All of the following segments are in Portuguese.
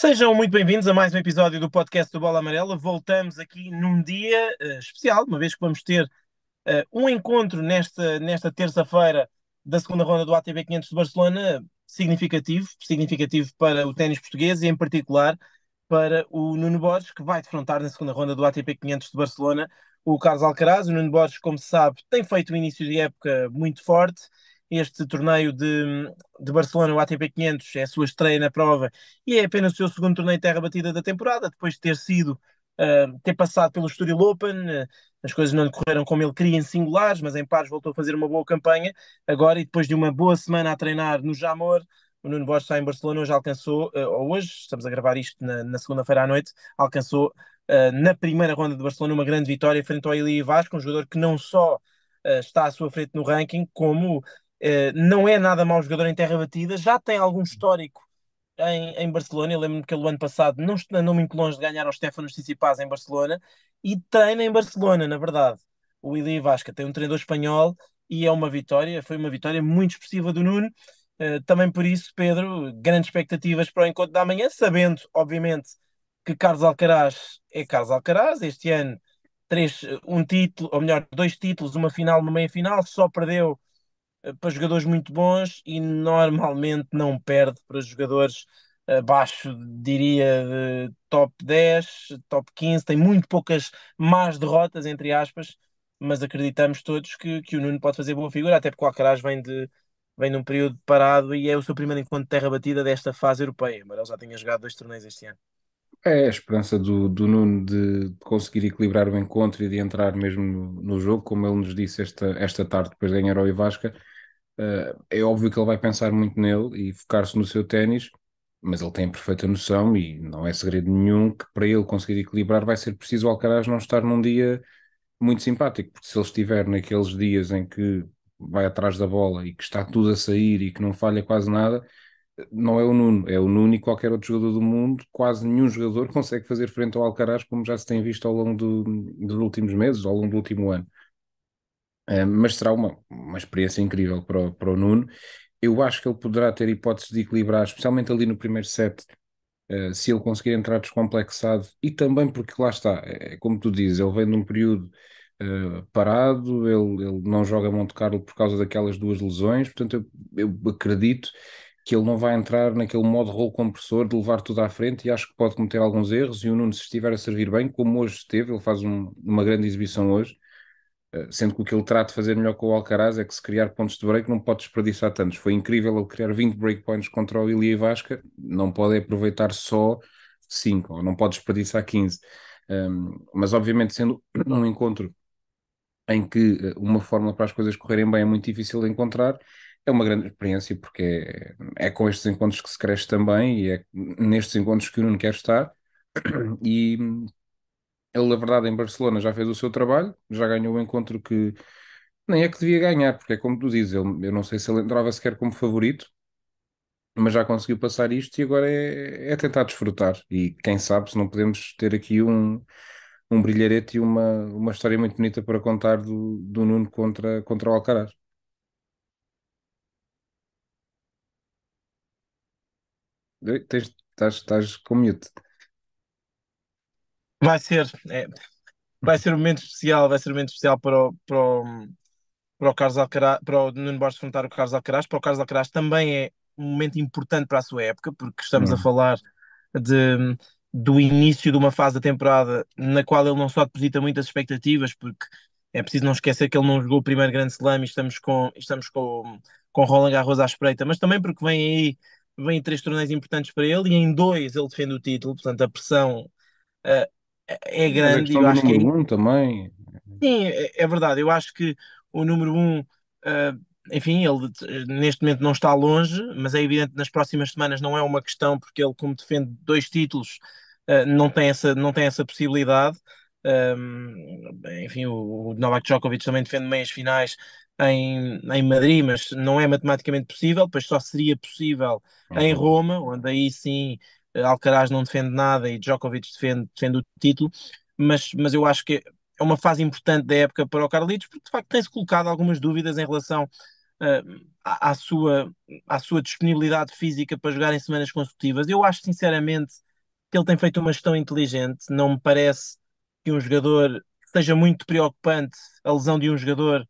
Sejam muito bem-vindos a mais um episódio do podcast do Bola Amarela. Voltamos aqui num dia uh, especial, uma vez que vamos ter uh, um encontro nesta, nesta terça-feira da segunda ronda do ATB 500 de Barcelona, significativo, significativo para o ténis português e, em particular, para o Nuno Borges, que vai defrontar na segunda ronda do ATP 500 de Barcelona o Carlos Alcaraz. O Nuno Borges, como se sabe, tem feito um início de época muito forte este torneio de, de Barcelona, o ATP 500, é a sua estreia na prova e é apenas o seu segundo torneio de terra batida da temporada, depois de ter sido Uh, ter passado pelo Sturil Open, uh, as coisas não correram como ele queria em singulares, mas em pares voltou a fazer uma boa campanha. Agora, e depois de uma boa semana a treinar no Jamor, o Nuno Borges está em Barcelona, hoje alcançou, uh, ou hoje, estamos a gravar isto na, na segunda-feira à noite, alcançou na primeira ronda de Barcelona uma grande vitória frente ao Eli Vasco, um jogador que não só está à sua frente no ranking, como eh, não é nada mau jogador em terra batida, já tem algum histórico em, em Barcelona. Eu lembro-me que ele, o ano passado, não andou muito longe de ganhar ao Stefano Tsitsipas em Barcelona e treina em Barcelona, na verdade. O Ili Vasca tem um treinador espanhol e é uma vitória, foi uma vitória muito expressiva do Nuno. Uh, também por isso, Pedro, grandes expectativas para o encontro da manhã, sabendo, obviamente, que Carlos Alcaraz é Carlos Alcaraz. Este ano, três, um título, ou melhor, dois títulos, uma final, uma meia final, só perdeu eh, para jogadores muito bons e normalmente não perde para jogadores abaixo, diria, de top 10, top 15, tem muito poucas más derrotas, entre aspas, mas acreditamos todos que, que o Nuno pode fazer boa figura, até porque o Alcaraz vem de, vem de um período parado e é o seu primeiro encontro de terra batida desta fase europeia, mas ele já tinha jogado dois torneios este ano. É a esperança do, do Nuno de, conseguir equilibrar o encontro e de entrar mesmo no, no, jogo, como ele nos disse esta, esta tarde, depois de ganhar o Ivasca. Uh, eh, é óbvio que ele vai pensar muito nele e focar-se no seu ténis, mas ele tem perfeita noção e não é segredo nenhum que para ele conseguir equilibrar vai ser preciso o Alcaraz não estar num dia muito simpático, porque se ele estiver naqueles dias em que vai atrás da bola e que está tudo a sair e que não falha quase nada não é o Nuno, é o Nuno e qualquer outro jogador do mundo, quase nenhum jogador consegue fazer frente ao Alcaraz, como já se tem visto ao longo do, dos últimos meses, ao longo do último ano. Uh, mas será uma, uma experiência incrível para o, para o Nuno. Eu acho que ele poderá ter hipóteses de equilibrar, especialmente ali no primeiro set, uh, se ele conseguir entrar descomplexado e também porque lá está, é, é como tu dizes, ele vem de um período uh, parado, ele, ele, não joga Monte Carlo por causa daquelas duas lesões, portanto eu, eu acredito que ele não vai entrar naquele modo rolo compressor de levar tudo à frente e acho que pode cometer alguns erros e o Nuno se estiver a servir bem, como hoje esteve, ele faz um, uma grande exibição hoje, eh, sendo que o que ele trata de fazer melhor com o Alcaraz é que se criar pontos de break não pode desperdiçar tantos. Foi incrível ele criar 20 break points contra o Ilia Vasca, não pode aproveitar só 5, ou não pode desperdiçar 15. Um, ehm, mas obviamente sendo um encontro em que eh, uma fórmula para as coisas correrem bem é muito difícil de encontrar, é uma grande experiência porque é, é, com estes encontros que se cresce também e é nestes encontros que o Nuno quer estar. E ele, na verdade, em Barcelona já fez o seu trabalho, já ganhou o encontro que nem é que devia ganhar, porque é como tu dizes, ele, eu não sei se ele entrava sequer como favorito, mas já conseguiu passar isto e agora é, é tentar desfrutar. E quem sabe se não podemos ter aqui um, um brilharete e uma, uma história muito bonita para contar do, do Nuno contra, contra o Alcaraz. Tens, estás, estás com mute. Vai ser, é, vai ser um momento especial, vai ser um momento especial para o, para o, para o Carlos Alcaraz, para o Nuno Borges enfrentar o Carlos Alcaraz, para o Carlos Alcaraz também é um momento importante para a sua época, porque estamos a hum. falar de, do início de uma fase da temporada na qual ele não só deposita muitas expectativas, porque é preciso não esquecer que ele não jogou o primeiro grande slam e estamos com, estamos com, com Roland Garros à espreita, mas também porque vem aí vem três torneios importantes para ele e em dois ele defende o título, portanto a pressão uh, é grande. Eu acho que é... um também. Sim, é, é, verdade. Eu acho que o número um, uh, enfim, ele neste momento não está longe, mas é evidente que nas próximas semanas não é uma questão, porque ele, como defende dois títulos, uh, não, tem essa, não tem essa possibilidade. Um, ehm, enfim, o, o, Novak Djokovic também defende meias finais, em, em Madrid, mas não é matematicamente possível, pois só seria possível uhum. em Roma, onde aí sim eh, Alcaraz não defende nada e Djokovic defende, defende o título, mas, mas eu acho que é uma fase importante da época para o Carlitos, porque de facto tem-se colocado algumas dúvidas em relação uh, à, à, sua, à sua disponibilidade física para jogar em semanas consecutivas. Eu acho sinceramente que ele tem feito uma gestão inteligente, não me parece que um jogador seja muito preocupante a lesão de um jogador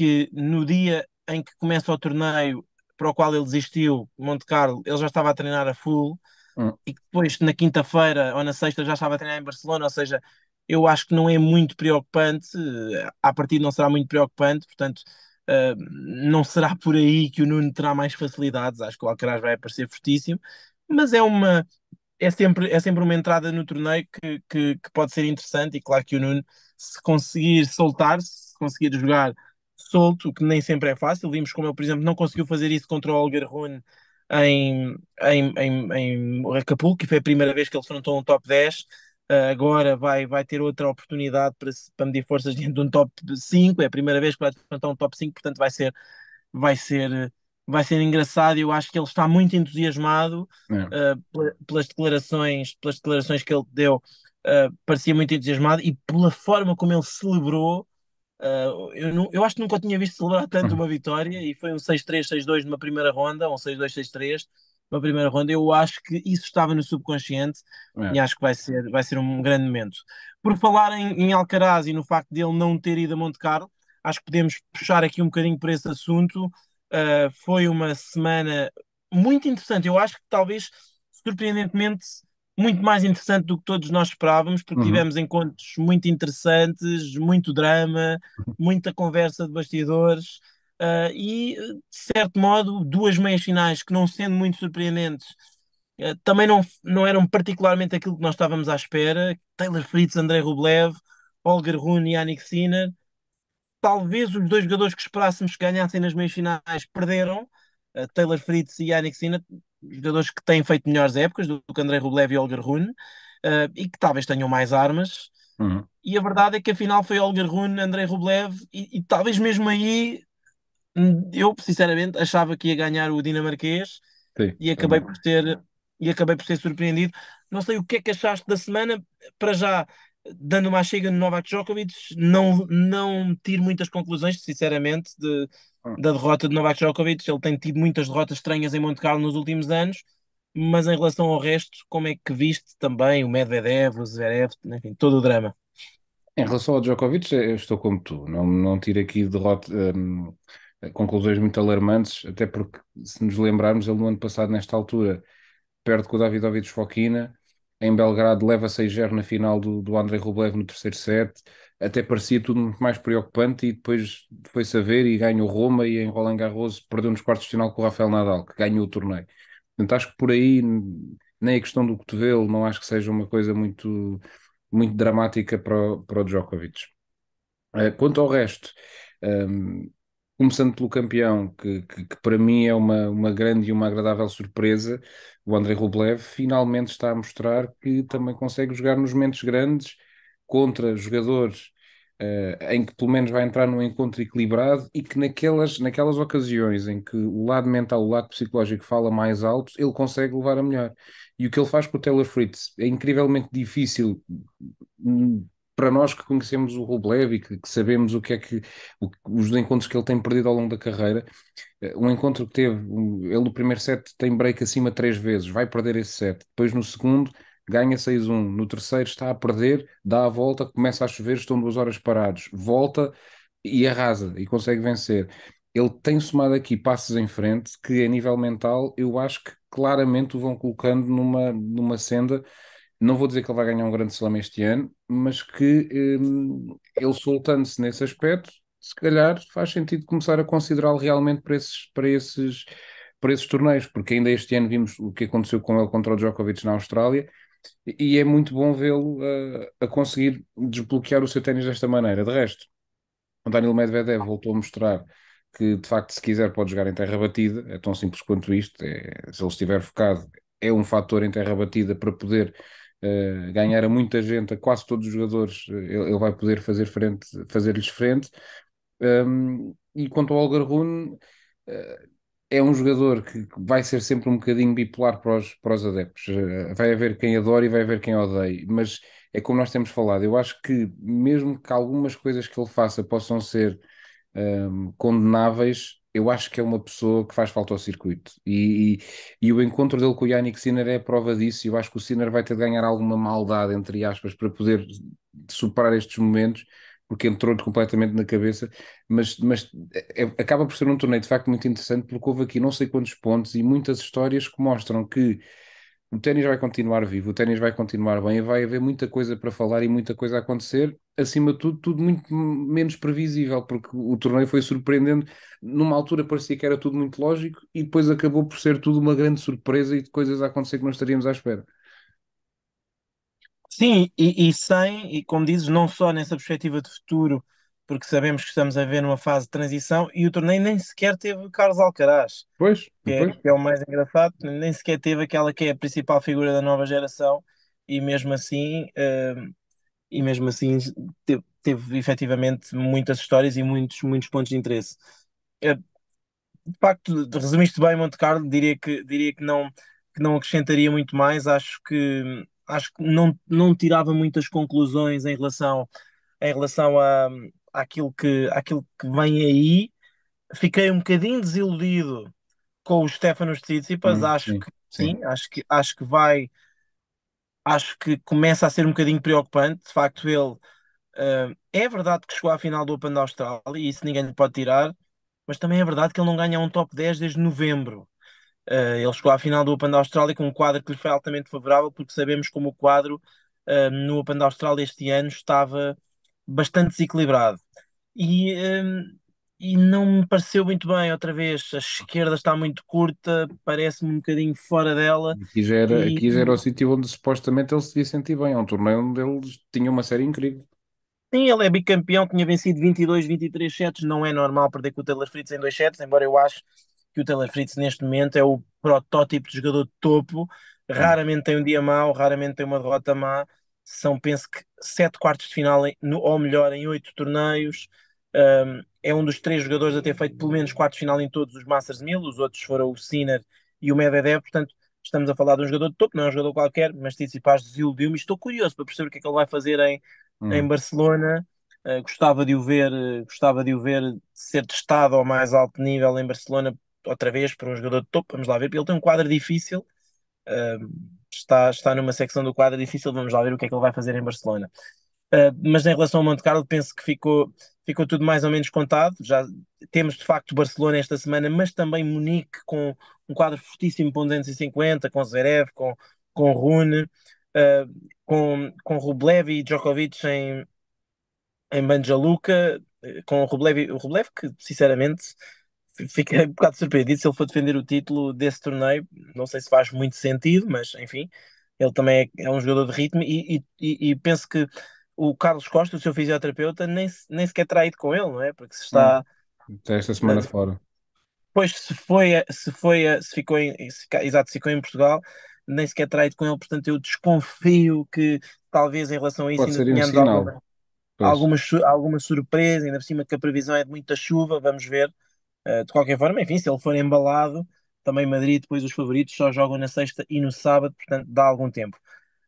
que no dia em que começa o torneio para o qual ele desistiu, Monte Carlo, ele já estava a treinar a full hum. e depois na quinta-feira ou na sexta já estava a treinar em Barcelona, ou seja, eu acho que não é muito preocupante, a eh, partir não será muito preocupante, portanto, uh, não será por aí que o Nuno terá mais facilidades, acho que o Alcaraz vai aparecer fortíssimo, mas é uma é sempre, é sempre uma entrada no torneio que, que, que pode ser interessante e claro que o Nuno, se conseguir soltar-se, se conseguir jogar solto, que nem sempre é fácil. Vimos como ele, por exemplo, não conseguiu fazer isso contra o Olga Rune em, em, em, em Acapulco, que foi a primeira vez que ele enfrentou um top 10. Uh, ah, agora vai, vai ter outra oportunidade para, para medir forças dentro de um top 5. É a primeira vez que vai enfrentar um top 5, portanto vai ser, vai ser, vai ser engraçado. Eu acho que ele está muito entusiasmado é. uh, pelas, declarações, pelas declarações que ele deu. Uh, parecia muito entusiasmado e pela forma como ele celebrou ah, eu, não, eu acho que nunca tinha visto celebrar tanto uma uhum. vitória e foi um 6-3, 6-2 numa primeira ronda, ou um 6-2, 6-3 numa primeira ronda. Eu acho que isso estava no subconsciente é. e acho que vai ser, vai ser um grande momento. Por falar em, em Alcaraz e no facto dele não ter ido a Monte Carlo, acho que podemos puxar aqui um bocadinho por esse assunto. Uh, foi uma semana muito interessante. Eu acho que talvez surpreendentemente muito mais interessante do que todos nós esperávamos, porque uhum. tivemos encontros muito interessantes, muito drama, uhum. muita conversa de bastidores uh, e, de certo modo, duas meias finais que, não sendo muito surpreendentes, uh, também não, não eram particularmente aquilo que nós estávamos à espera. Taylor Fritz, Andrei Rublev, Olga Rune e Yannick Sinner. Talvez os dois jogadores que esperássemos que ganhassem nas meias finais perderam. Uh, Taylor Fritz e Yannick Sinner jogadores que têm feito melhores épocas do que André Rublev e Olger Rune, uh, e que talvez tenham mais armas. Uhum. E a verdade é que afinal foi Olger Rune, André Rublev, e, e, talvez mesmo aí hum, eu sinceramente achava que ia ganhar o dinamarquês Sim, e acabei por ter e acabei por ser surpreendido. Não sei o que é que achaste da semana, para já dando uma chega no Novak Djokovic, não, não tiro muitas conclusões, sinceramente, de, Hum. da derrota de Novak Djokovic. Ele tem tido muitas derrotas estranhas em Monte Carlo nos últimos anos, mas em relação ao resto, como é que viste também o Medvedev, o Zverev, enfim, todo o drama? Em relação ao Djokovic, eu estou como tu, não, não tiro aqui derrota, hum, conclusões muito alarmantes, até porque se nos lembrarmos, ele no ano passado, nesta altura, perde com o Davidovich Fokina, em Belgrado leva 6-0 na final do, do Andrei Rublev no terceiro set, até parecia tudo muito mais preocupante e depois foi saber e ganhou Roma e em Roland Garros perdeu nos quartos de final com o Rafael Nadal, que ganhou o torneio. Portanto, acho que por aí nem a questão do cotovelo, não acho que seja uma coisa muito, muito dramática para o, para o Djokovic. Eh, quanto ao resto, ehm, começando pelo campeão, que, que, que, para mim é uma, uma grande e uma agradável surpresa, o Andrei Rublev finalmente está a mostrar que também consegue jogar nos momentos grandes contra jogadores Uh, em que pelo menos vai entrar num encontro equilibrado e que naquelas, naquelas ocasiões em que o lado mental, o lado psicológico fala mais alto, ele consegue levar a melhor. E o que ele faz com o Taylor Fritz é incrivelmente difícil hum, para nós que conhecemos o Rublev e que, que sabemos o que é que o, os encontros que ele tem perdido ao longo da carreira, eh, um encontro que teve, ele no primeiro set tem break acima três vezes, vai perder esse set, depois no segundo ganha 6-1, no terceiro está a perder, dá a volta, começa a chover, estão duas horas parados, volta e arrasa e consegue vencer. Ele tem somado aqui passos em frente que, a nível mental, eu acho que claramente o vão colocando numa, numa senda. Não vou dizer que ele vai ganhar um grande slam este ano, mas que hum, ele soltando-se nesse aspecto, se calhar faz sentido começar a considerá-lo realmente para esses, para esses para esses torneios, porque ainda este ano vimos o que aconteceu com ele contra o Djokovic na Austrália, e é muito bom vê-lo a, a conseguir desbloquear o seu ténis desta maneira. De resto, o Daniel Medvedev voltou a mostrar que, de facto, se quiser pode jogar em terra batida, é tão simples quanto isto, é, se ele estiver focado, é um fator em terra batida para poder uh, ganhar a muita gente, a quase todos os jogadores, eh, ele, ele vai poder fazer frente, fazer-lhes frente. Um, e quanto ao Algarun uh, eh, é um jogador que vai ser sempre um bocadinho bipolar para os, para os adeptos. Eh, vai haver quem adore e vai haver quem odeie, mas é como nós temos falado. Eu acho que, mesmo que algumas coisas que ele faça possam ser um, ehm, condenáveis, eu acho que é uma pessoa que faz falta ao circuito. E, e, e o encontro dele com o Yannick Sinner é a prova disso. Eu acho que o Sinner vai ter de ganhar alguma maldade, entre aspas, para poder superar estes momentos porque entrou-lhe completamente na cabeça, mas, mas é, é, acaba por ser um torneio de facto muito interessante, porque houve aqui não sei quantos pontos e muitas histórias que mostram que o ténis vai continuar vivo, o ténis vai continuar bem, vai haver muita coisa para falar e muita coisa a acontecer, acima de tudo, tudo muito menos previsível, porque o torneio foi surpreendendo, numa altura parecia que era tudo muito lógico, e depois acabou por ser tudo uma grande surpresa e de coisas a acontecer que não estaríamos à espera. Sim, e, e sem, e como dizes, não só nessa perspectiva de futuro, porque sabemos que estamos a ver uma fase de transição e o torneio nem sequer teve Carlos Alcaraz, Pois, que é, que é o mais engraçado, nem sequer teve aquela que é a principal figura da nova geração e mesmo assim, hum, e mesmo assim teve, teve efetivamente muitas histórias e muitos, muitos pontos de interesse. Eh, de facto, resumiste bem Monte Carlo, diria que, diria que não, que não acrescentaria muito mais, acho que hum, acho que não, não tirava muitas conclusões em relação, em relação a, àquilo, que, àquilo que vem aí. Fiquei um bocadinho desiludido com o Stefanos Tsitsipas, hum, acho sim, que sim. sim, acho que, acho que vai, acho que começa a ser um bocadinho preocupante, de facto ele uh, é verdade que chegou à final do Open da Austrália e isso ninguém lhe pode tirar, mas também é verdade que ele não ganha um top 10 desde novembro. Uh, ele chegou à final do Open da Austrália com um quadro que lhe foi altamente favorável, porque sabemos como o quadro uh, no Open da Austrália este ano estava bastante desequilibrado. E, eh, e não me pareceu muito bem, outra vez, a esquerda está muito curta, parece-me um bocadinho fora dela. Aqui já era, e... aqui já era o sítio onde supostamente ele se devia sentir bem, é um torneio onde ele tinha uma série incrível. Sim, ele é bicampeão, tinha vencido 22, 23 sets, não é normal perder com o Taylor Fritz em dois sets, embora eu acho que o Taylor Fritz neste momento é o protótipo de jogador de topo, raramente tem um dia mau, raramente tem uma derrota má, são penso que sete quartos de final, ou melhor, em oito torneios, um, é um dos três jogadores a ter feito pelo menos quartos de final em todos os Masters 1000, os outros foram o Sinner e o Medvedev, portanto estamos a falar de um jogador de topo, não é um jogador qualquer, mas Tsitsipas desiludiu-me, estou curioso para perceber o que é que ele vai fazer em, hum. em Barcelona, uh, gostava de o ver, ah, gostava de o ver ser testado ao mais alto nível em Barcelona, outra vez para um jogador de topo, vamos lá ver, ele tem um quadro difícil, uh, está, está numa secção do quadro difícil, vamos lá ver o que é que ele vai fazer em Barcelona. Uh, mas em relação ao Monte Carlo, penso que ficou, ficou tudo mais ou menos contado. Já temos de facto Barcelona esta semana, mas também Munique com um quadro fortíssimo com 250, com Zverev, com, com Rune, uh, com, com Rublev e Djokovic em, em Banja Luka, eh, com o Rublev, o Rublev que sinceramente fiquei um bocado surpreendido se ele for defender o título desse torneio. Não sei se faz muito sentido, mas enfim, ele também é, é um jogador de ritmo e, e, e, penso que o Carlos Costa, o seu fisioterapeuta, nem, nem sequer terá ido com ele, não é? Porque se está. Hum, esta semana ah, fora. Pois se foi, se foi, se ficou em, exato, se ficou em Portugal, nem sequer terá ido com ele, portanto eu desconfio que talvez em relação a isso Pode ainda tenhamos um alguma, alguma, alguma surpresa, ainda por cima que a previsão é de muita chuva, vamos ver. Eh, de qualquer forma, enfim, se ele for embalado, também Madrid, depois os favoritos só jogam na sexta e no sábado, portanto dá algum tempo.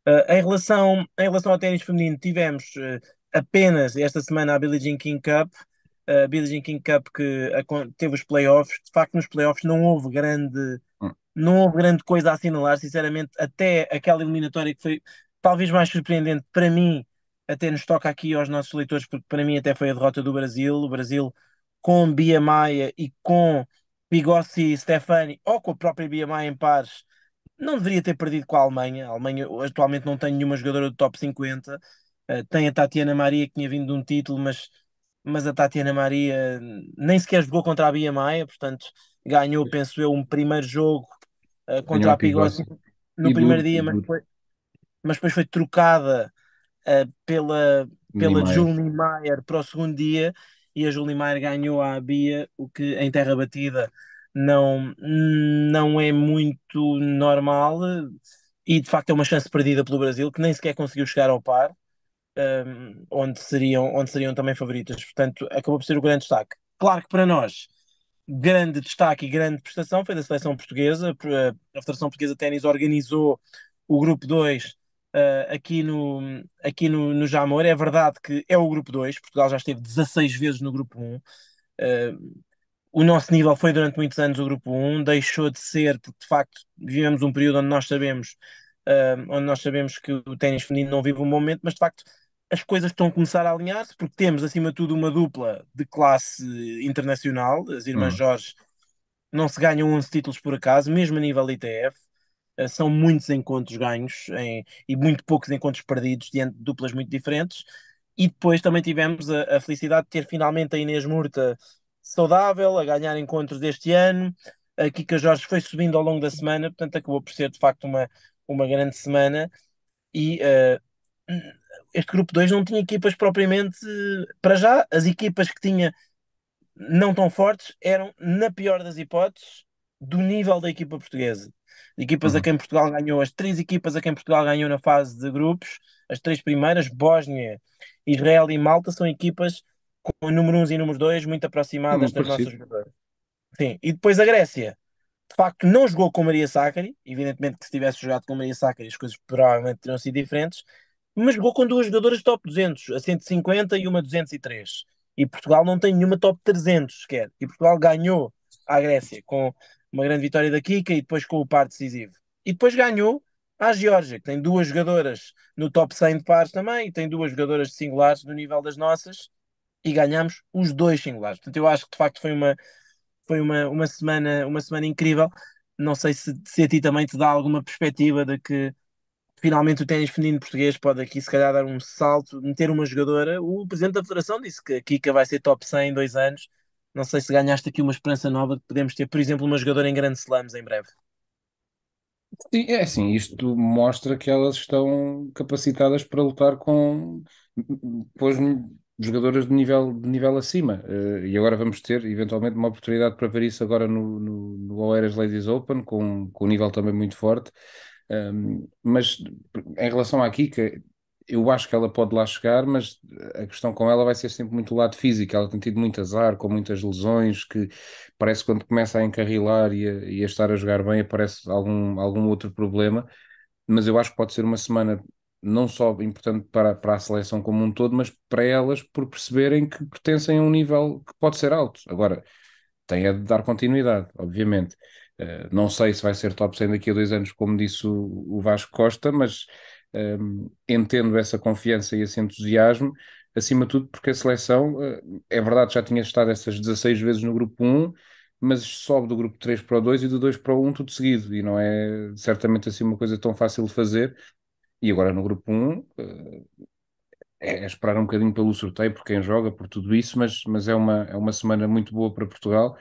Uh, em, relação, em relação ao ténis feminino, tivemos uh, apenas esta semana a Billie Jean King Cup, a uh, Billie Jean King Cup que a, teve os playoffs. De facto, nos playoffs não houve grande, hum. não houve grande coisa a assinalar, sinceramente, até aquela eliminatória que foi talvez mais surpreendente para mim, até nos toca aqui aos nossos leitores, porque para mim até foi a derrota do Brasil. O Brasil com Bia Maia e com Bigossi e Stefani, ou com a própria Bia Maia em pares, não deveria ter perdido com a Alemanha. A Alemanha atualmente não tem nenhuma jogadora do top 50. Uh, eh, tem a Tatiana Maria que tinha vindo de um título, mas, mas a Tatiana Maria eh, nem sequer jogou contra a Bia Maia, portanto ganhou, penso eu, um primeiro jogo uh, contra ganhou a Pigossi no e primeiro dia, mas depois, mas depois foi trocada uh, pela, pela Julie Maier para o segundo dia e a Julimar ganhou a Bia, o que em terra batida não, não é muito normal e de facto é uma chance perdida pelo Brasil que nem sequer conseguiu chegar ao par. Um, onde, seriam, onde seriam também favoritas, portanto acabou por ser o grande destaque. Claro que para nós, grande destaque e grande prestação foi da seleção portuguesa. A Federação Portuguesa de Ténis organizou o grupo 2 uh, aqui, no, aqui no, no Jamor. É verdade que é o grupo 2, Portugal já esteve 16 vezes no grupo 1. Uh, eh, o nosso nível foi durante muitos anos o grupo 1, deixou de ser, porque de facto vivemos um período onde nós sabemos, uh, onde nós sabemos que o ténis feminino não vive um bom momento, mas de facto as coisas estão a começar a alinhar-se, porque temos acima de tudo uma dupla de classe internacional, as irmãs uhum. Jorge não se ganham 11 títulos por acaso, mesmo a nível ITF. Eh, são muitos encontros ganhos em, e muito poucos encontros perdidos diante de duplas muito diferentes. E depois também tivemos a, a felicidade de ter finalmente a Inês Murta saudável, a ganhar encontros deste ano. A Kika Jorge foi subindo ao longo da semana, portanto acabou por ser de facto uma, uma grande semana. E uh, este grupo 2 não tinha equipas propriamente para já. As equipas que tinha não tão fortes eram, na pior das hipóteses, do nível da equipa portuguesa. Equipas uhum. a quem Portugal ganhou, as três equipas a quem Portugal ganhou na fase de grupos, as três primeiras, Bósnia, Israel e Malta, são equipas com número 1 e número 2 muito aproximadas das nossas jogadoras. Sim, e depois a Grécia, de facto, não jogou com Maria Sacari, evidentemente que se tivesse jogado com Maria Sacari as coisas provavelmente teriam sido diferentes, mas jogou com duas jogadoras top 200, a 150 e uma 203. E Portugal não tem nenhuma top 300 sequer. E Portugal ganhou a Grécia com uma grande vitória da Kika e depois com o par decisivo. E depois ganhou à Geórgia, que tem duas jogadoras no top 100 de pares também, e tem duas jogadoras de singulares do nível das nossas, e ganhamos os dois singulares. Portanto, eu acho que de facto foi uma, foi uma, uma, semana, uma semana incrível. Não sei se, se a ti também te dá alguma perspectiva de que finalmente o ténis feminino português pode aqui se calhar dar um salto, meter uma jogadora. O presidente da federação disse que a Kika vai ser top 100 em dois anos não sei se ganhaste aqui uma esperança nova de podermos ter, por exemplo, uma jogadora em grandes slams em breve. Sim, é assim, isto mostra que elas estão capacitadas para lutar com pois, jogadoras de nível, de nível acima. Uh, e agora vamos ter, eventualmente, uma oportunidade para ver isso agora no, no, no Ladies Open, com, com um nível também muito forte. Um, mas em relação à Kika, eu acho que ela pode lá chegar, mas a questão com ela vai ser sempre muito o lado físico. Ela tem tido muito azar, com muitas lesões, que parece que quando começa a encarrilar e a, e a, estar a jogar bem aparece algum, algum outro problema. Mas eu acho que pode ser uma semana não só importante para, para a seleção como um todo, mas para elas por perceberem que pertencem a um nível que pode ser alto. Agora, tem a é de dar continuidade, obviamente. Uh, não sei se vai ser top 100 daqui a dois anos, como disse o, o Vasco Costa, mas um, entendo essa confiança e esse entusiasmo, acima de tudo porque a seleção, eh, é verdade, já tinha estado essas 16 vezes no grupo 1, mas sobe do grupo 3 para o 2 e do 2 para o 1 tudo seguido, e não é certamente assim uma coisa tão fácil de fazer. E agora no grupo 1 eh, é, é esperar um bocadinho pelo sorteio, por quem joga, por tudo isso, mas, mas é, uma, é uma semana muito boa para Portugal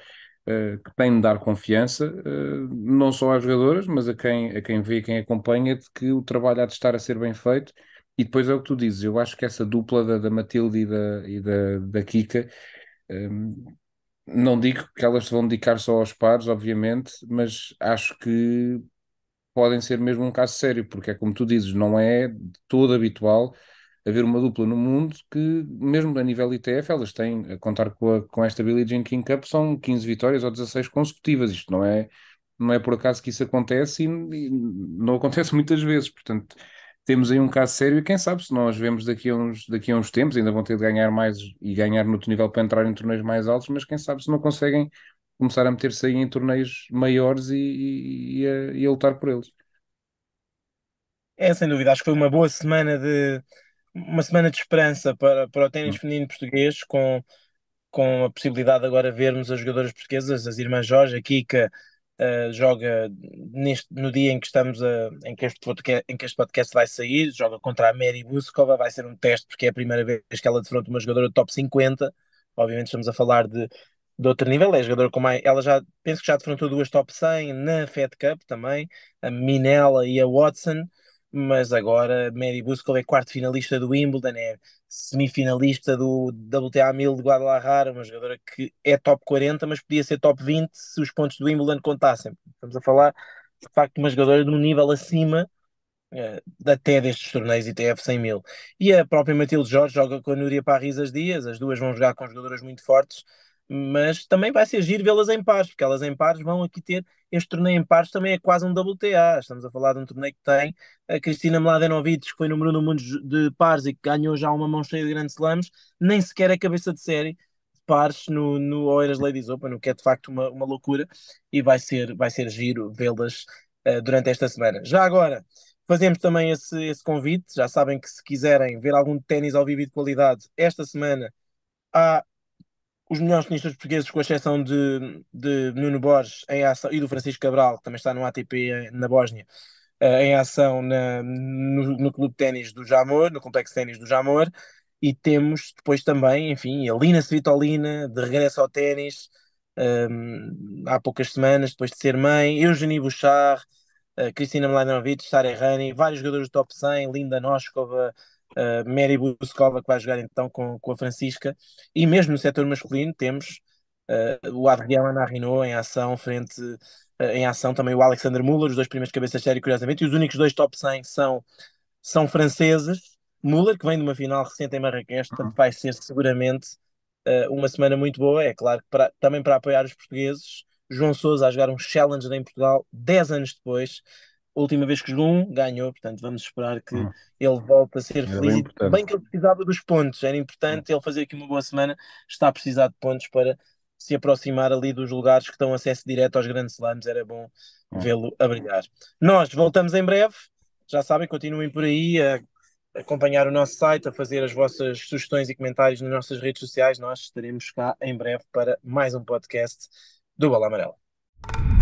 eh, que tem de dar confiança, eh, não só às jogadoras, mas a quem, a quem vê, quem acompanha, de que o trabalho há de estar a ser bem feito. E depois é o que tu dizes, eu acho que essa dupla da, da Matilde e da, e da, da Kika, ehm, não digo que elas se vão dedicar só aos pares, obviamente, mas acho que podem ser mesmo um caso sério, porque é como tu dizes, não é todo habitual haver uma dupla no mundo que, mesmo a nível ITF, elas têm, a contar com, a, com esta Billie Jean King Cup, são 15 vitórias ou 16 consecutivas. Isto não é, não é por acaso que isso acontece e, e não acontece muitas vezes. Portanto, temos aí um caso sério e quem sabe se nós vemos daqui a uns, daqui a uns tempos, ainda vão ter de ganhar mais e ganhar no outro nível para entrar em torneios mais altos, mas quem sabe se não conseguem começar a meter-se aí em torneios maiores e, e, e, a, e a lutar por eles. É, sem dúvida, acho que foi uma boa semana de, uma semana de esperança para, para o ténis hum. feminino português, com, com a possibilidade agora vermos as jogadoras portuguesas, as irmãs Jorge, a Kika, uh, joga neste, no dia em que estamos a, em, que este podcast, em que este podcast vai sair, joga contra a Mary Buskova, vai ser um teste porque é a primeira vez que ela defronta uma jogadora top 50, obviamente estamos a falar de, de outro nível, é jogadora com mais, ela já, penso que já defrontou duas top 100 na Fed Cup também, a Minella e a Watson, mas agora Mary Buskov é quarto finalista do Wimbledon, é semifinalista do WTA 1000 de Guadalajara, uma jogadora que é top 40, mas podia ser top 20 se os pontos do Wimbledon contassem. Estamos a falar, de facto, de uma jogadora de um nível acima eh, até destes torneios ITF 100 mil. E a própria Matilde Jorge joga com a Núria Parrisas Dias, as duas vão jogar com jogadoras muito fortes, mas também vai ser giro vê-las em pares, porque elas em pares vão aqui ter este torneio em pares também é quase um WTA. Estamos a falar de um torneio que tem a Cristina Mladenovic, que foi número um do mundo de pares e que ganhou já uma mão cheia de grandes slams, nem sequer é cabeça de série de pares no, no Oeiras Ladies Open, o que é de facto uma, uma loucura e vai ser, vai ser giro vê-las uh, durante esta semana. Já agora. Fazemos também esse, esse convite. Já sabem que se quiserem ver algum ténis ao vivo de qualidade esta semana, há os melhores tenistas portugueses, com exceção de, de Nuno Borges em ação, e do Francisco Cabral, que também está no ATP eh, na Bósnia, eh, em ação na, no, no clube de ténis do Jamor, no complexo de ténis do Jamor, e temos depois também, enfim, a Lina Svitolina, de regresso ao ténis, um, ehm, há poucas semanas, depois de ser mãe, Eugenie Bouchard, uh, eh, Cristina Mladenovic, Sara Rani, vários jogadores do top 100, Linda Noskova, uh, Mary Buskova, que vai jogar então com, com a Francisca, e mesmo no setor masculino temos uh, o Adriano Anarrino em ação frente uh, em ação também o Alexander Muller, os dois primeiros cabeças série, curiosamente, e os únicos dois top 100 são, são franceses. Muller, que vem de uma final recente em Marrakech, portanto, vai ser seguramente uma semana muito boa, é claro, para, também para apoiar os portugueses. João Sousa a jogar um challenge em Portugal 10 anos depois, última vez que jogou um, ganhou, portanto vamos esperar que hum. ele volte a ser feliz. Bem, bem, que ele precisava dos pontos, era importante hum. ele fazer aqui uma boa semana, está a precisar de pontos para se aproximar ali dos lugares que estão acesso direto aos grandes slams, era bom hum. vê-lo a brilhar. Nós voltamos em breve, já sabem, continuem por aí a acompanhar o nosso site, a fazer as vossas sugestões e comentários nas nossas redes sociais. Nós estaremos cá em breve para mais um podcast do Bola Amarela.